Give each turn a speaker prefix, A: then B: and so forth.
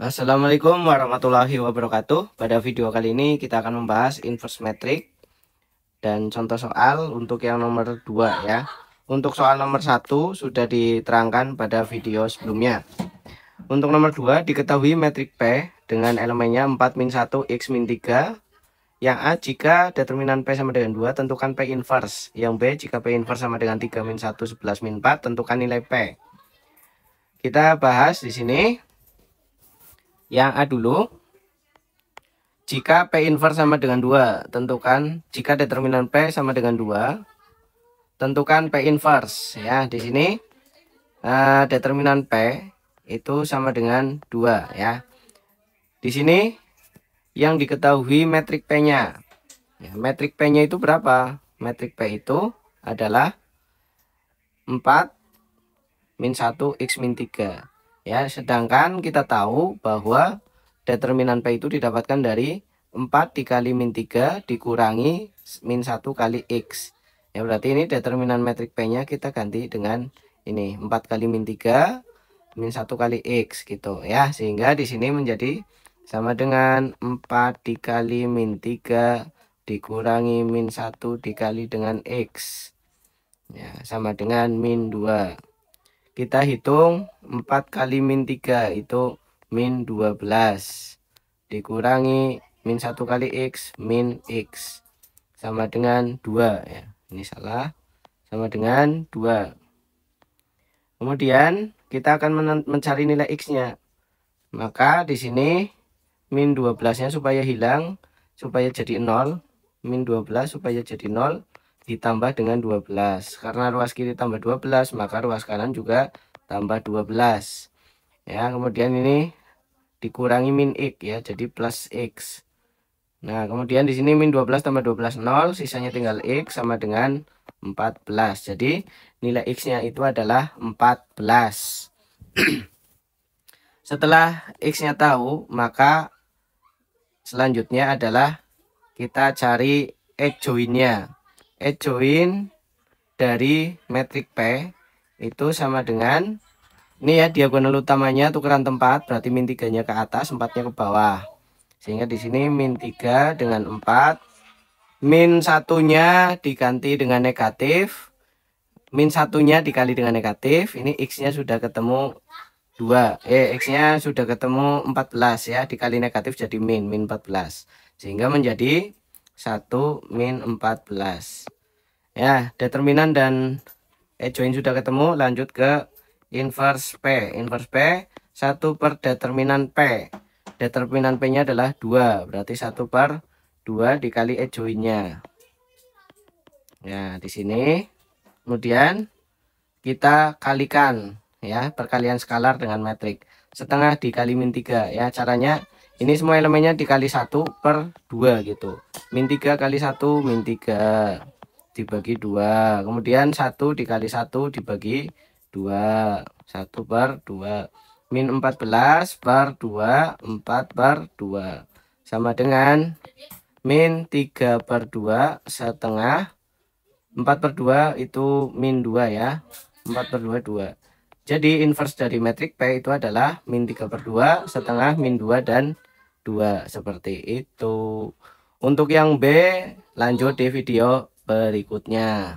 A: Assalamualaikum warahmatullahi wabarakatuh. Pada video kali ini kita akan membahas inverse metric dan contoh soal untuk yang nomor 2 ya. Untuk soal nomor 1 sudah diterangkan pada video sebelumnya. Untuk nomor 2 diketahui metric P dengan elemennya 4 min 1 x min 3 yang A jika determinan P sama dengan 2 tentukan P inverse. Yang B jika P inverse sama dengan 3 min 1 11 min 4 tentukan nilai P. Kita bahas di sini yang A dulu. Jika P inverse sama dengan 2, tentukan jika determinan P sama dengan 2, tentukan P inverse ya. Di sini uh, determinan P itu sama dengan 2 ya. Di sini yang diketahui metrik P-nya. Ya, metrik P-nya itu berapa? Metrik P itu adalah 4 min 1 x min 3 Ya, sedangkan kita tahu bahwa determinan P itu didapatkan dari 4 dikali min 3 dikurangi min 1 kali X. Ya, berarti ini determinan metrik P-nya kita ganti dengan ini 4 kali min 3 min 1 kali X gitu ya. Sehingga di sini menjadi sama dengan 4 dikali min 3 dikurangi min 1 dikali dengan X ya, sama dengan min 2 kita hitung 4 kali min 3 itu min 12. Dikurangi min 1 kali X min X. Sama dengan 2 ya. Ini salah. Sama dengan 2. Kemudian kita akan mencari nilai X-nya. Maka di sini min 12-nya supaya hilang, supaya jadi 0. Min 12 supaya jadi 0 ditambah dengan 12. Karena ruas kiri tambah 12, maka ruas kanan juga tambah 12. Ya, kemudian ini dikurangi min x ya, jadi plus x. Nah, kemudian di sini min 12 tambah 12 0, sisanya tinggal x sama dengan 14. Jadi, nilai x-nya itu adalah 14. Setelah x-nya tahu, maka selanjutnya adalah kita cari x join-nya. Eh, join dari metrik P itu sama dengan ini ya diagonal utamanya tukeran tempat berarti min 3 nya ke atas 4 nya ke bawah sehingga di sini min 3 dengan 4 min satunya diganti dengan negatif min satunya dikali dengan negatif ini x nya sudah ketemu 2 eh x nya sudah ketemu 14 ya dikali negatif jadi min min 14 sehingga menjadi 1 min 14 ya determinan dan adjoint sudah ketemu lanjut ke inverse P inverse P 1 per determinan P determinan P nya adalah 2 berarti 1 per 2 dikali adjoinnya ya di sini kemudian kita kalikan ya perkalian skalar dengan metrik setengah dikali min 3 ya caranya ini semua elemennya dikali satu per dua gitu min 3 kali satu min 3 dibagi dua kemudian satu dikali satu dibagi dua satu per dua min belas per dua empat per dua sama dengan min tiga per dua setengah empat per dua itu min dua ya empat per dua dua. jadi inverse dari metric P itu adalah min 3 per 2 setengah min 2 dan dua seperti itu. Untuk yang B, lanjut di video berikutnya.